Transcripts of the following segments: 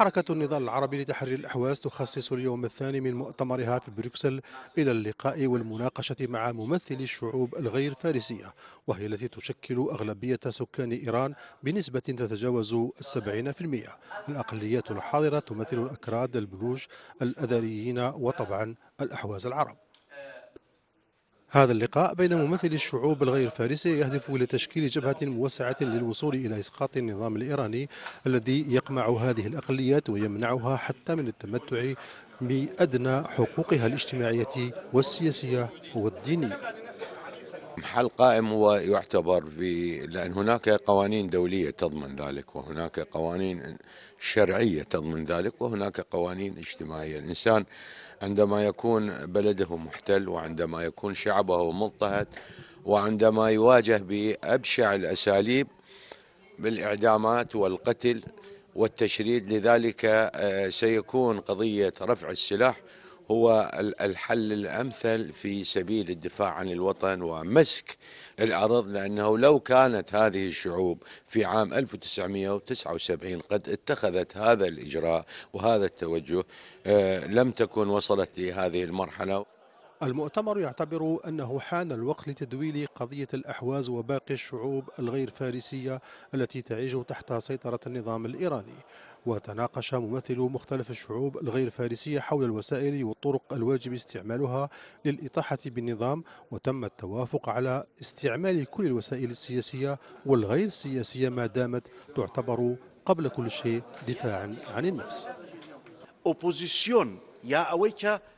حركة النضال العربي لتحرير الأحواز تخصص اليوم الثاني من مؤتمرها في بروكسل إلى اللقاء والمناقشة مع ممثلي الشعوب الغير فارسية وهي التي تشكل أغلبية سكان إيران بنسبة تتجاوز 70% الأقليات الحاضرة تمثل الأكراد البلوج الأذريين وطبعا الأحواز العرب هذا اللقاء بين ممثلي الشعوب الغير فارسيه يهدف إلى تشكيل جبهة موسعة للوصول إلى إسقاط النظام الإيراني الذي يقمع هذه الأقليات ويمنعها حتى من التمتع بأدنى حقوقها الاجتماعية والسياسية والدينية محل قائم هو يعتبر في لأن هناك قوانين دولية تضمن ذلك وهناك قوانين شرعية تضمن ذلك وهناك قوانين اجتماعية الإنسان عندما يكون بلده محتل وعندما يكون شعبه مضطهد وعندما يواجه بأبشع الأساليب بالإعدامات والقتل والتشريد لذلك آه، سيكون قضية رفع السلاح هو الحل الأمثل في سبيل الدفاع عن الوطن ومسك الأرض لأنه لو كانت هذه الشعوب في عام 1979 قد اتخذت هذا الإجراء وهذا التوجه آه، لم تكن وصلت لهذه المرحلة المؤتمر يعتبر أنه حان الوقت لتدويل قضية الأحواز وباقي الشعوب الغير فارسية التي تعيش تحت سيطرة النظام الإيراني وتناقش ممثلو مختلف الشعوب الغير فارسية حول الوسائل والطرق الواجب استعمالها للإطاحة بالنظام وتم التوافق على استعمال كل الوسائل السياسية والغير السياسية ما دامت تعتبر قبل كل شيء دفاعا عن النفس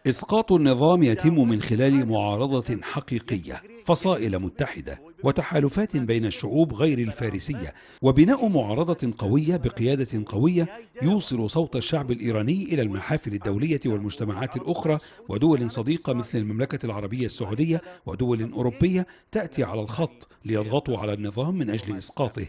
إسقاط النظام يتم من خلال معارضة حقيقية فصائل متحدة وتحالفات بين الشعوب غير الفارسية وبناء معارضة قوية بقيادة قوية يوصل صوت الشعب الإيراني إلى المحافل الدولية والمجتمعات الأخرى ودول صديقة مثل المملكة العربية السعودية ودول أوروبية تأتي على الخط ليضغطوا على النظام من أجل إسقاطه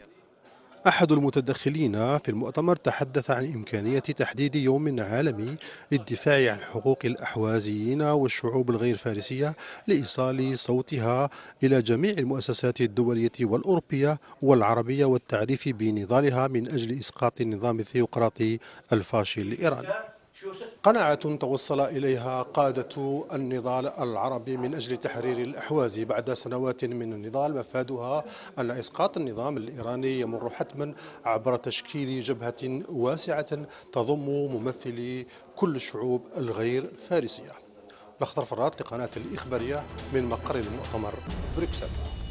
أحد المتدخلين في المؤتمر تحدث عن إمكانية تحديد يوم عالمي للدفاع عن حقوق الأحوازيين والشعوب الغير فارسية لإيصال صوتها إلى جميع المؤسسات الدولية والأوروبية والعربية والتعريف بنضالها من أجل إسقاط النظام الثيوقراطي الفاشل لإيران قناعة توصل إليها قادة النضال العربي من أجل تحرير الأحواز بعد سنوات من النضال مفادها أن إسقاط النظام الإيراني يمر حتما عبر تشكيل جبهة واسعة تضم ممثلي كل الشعوب الغير فارسية الأخضر فرات لقناة الإخبارية من مقر المؤتمر بروكسل